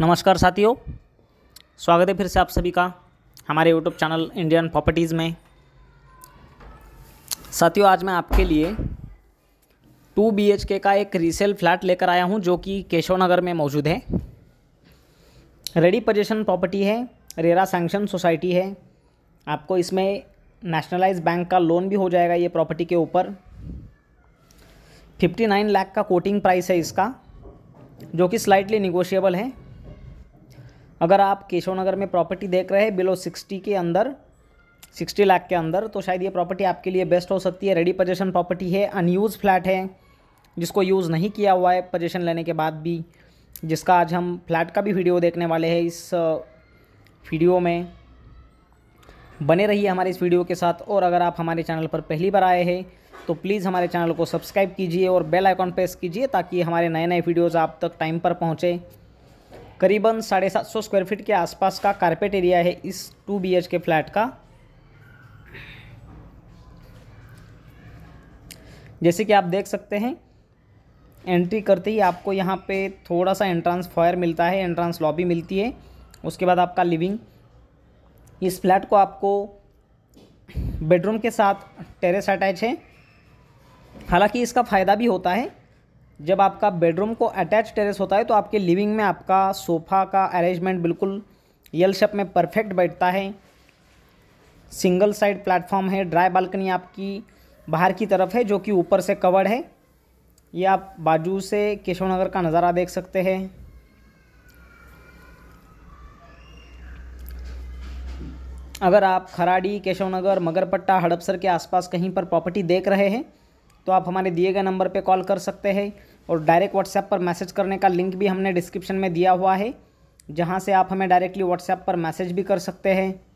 नमस्कार साथियों स्वागत है फिर से आप सभी का हमारे यूट्यूब चैनल इंडियन प्रॉपर्टीज़ में साथियों आज मैं आपके लिए टू बी एच के का एक रीसेल फ्लैट लेकर आया हूं जो कि केशव नगर में मौजूद है रेडी पोजेशन प्रॉपर्टी है रेरा सैंक्शन सोसाइटी है आपको इसमें नेशनलाइज बैंक का लोन भी हो जाएगा ये प्रॉपर्टी के ऊपर फिफ्टी नाइन लाख का कोटिंग प्राइस है इसका जो कि स्लाइटली निगोशिएबल है अगर आप केशव नगर में प्रॉपर्टी देख रहे हैं बिलो सिक्सटी के अंदर सिक्सटी लाख के अंदर तो शायद ये प्रॉपर्टी आपके लिए बेस्ट हो सकती है रेडी पोजेशन प्रॉपर्टी है अनयूज़ फ्लैट है जिसको यूज़ नहीं किया हुआ है पोजेशन लेने के बाद भी जिसका आज हम फ्लैट का भी वीडियो देखने वाले हैं इस वीडियो में बने रहिए हमारे इस वीडियो के साथ और अगर आप हमारे चैनल पर पहली बार आए हैं तो प्लीज़ हमारे चैनल को सब्सक्राइब कीजिए और बेल आइकॉन प्रेस कीजिए ताकि हमारे नए नए वीडियोज़ आप तक टाइम पर पहुँचें करीबन साढ़े सात सौ स्क्वायर फीट के आसपास का कारपेट एरिया है इस टू बी के फ्लैट का जैसे कि आप देख सकते हैं एंट्री करते ही आपको यहाँ पे थोड़ा सा एंट्रांस फॉयर मिलता है एंट्रांस लॉबी मिलती है उसके बाद आपका लिविंग इस फ्लैट को आपको बेडरूम के साथ टेरेस अटैच है हालांकि इसका फ़ायदा भी होता है जब आपका बेडरूम को अटैच टेरेस होता है तो आपके लिविंग में आपका सोफ़ा का अरेंजमेंट बिल्कुल यल शेप में परफेक्ट बैठता है सिंगल साइड प्लेटफॉर्म है ड्राई बालकनी आपकी बाहर की तरफ है जो कि ऊपर से कवर्ड है ये आप बाजू से केशव नगर का नज़ारा देख सकते हैं अगर आप खराड़ी केशव नगर मगरपट्टा हड़पसर के आसपास कहीं पर प्रॉपर्टी देख रहे हैं तो आप हमारे दिए गए नंबर पर कॉल कर सकते हैं और डायरेक्ट व्हाट्सएप पर मैसेज करने का लिंक भी हमने डिस्क्रिप्शन में दिया हुआ है जहाँ से आप हमें डायरेक्टली व्हाट्सएप पर मैसेज भी कर सकते हैं